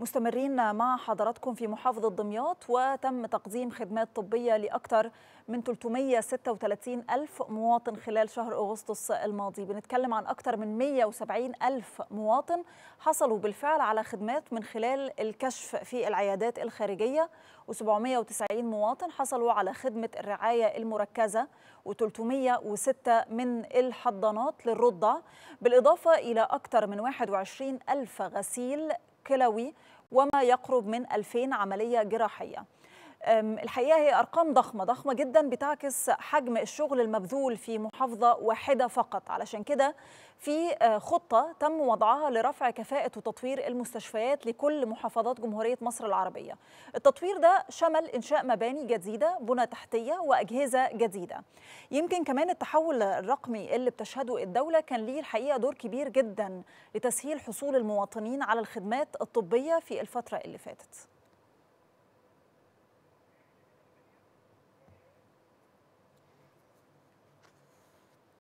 مستمرين مع حضراتكم في محافظة دمياط وتم تقديم خدمات طبية لأكثر من 336 ألف مواطن خلال شهر أغسطس الماضي بنتكلم عن أكثر من 170 ألف مواطن حصلوا بالفعل على خدمات من خلال الكشف في العيادات الخارجية و790 مواطن حصلوا على خدمة الرعاية المركزة و306 من الحضانات للرضع بالإضافة إلى أكثر من 21 ألف غسيل كلوي وما يقرب من 2000 عملية جراحية الحقيقه هي ارقام ضخمه ضخمه جدا بتعكس حجم الشغل المبذول في محافظه واحده فقط علشان كده في آه، خطه تم وضعها لرفع كفاءه وتطوير المستشفيات لكل محافظات جمهوريه مصر العربيه التطوير ده شمل انشاء مباني جديده بنى تحتيه واجهزه جديده يمكن كمان التحول الرقمي اللي بتشهده الدوله كان ليه الحقيقه دور كبير جدا لتسهيل حصول المواطنين على الخدمات الطبيه في الفتره اللي فاتت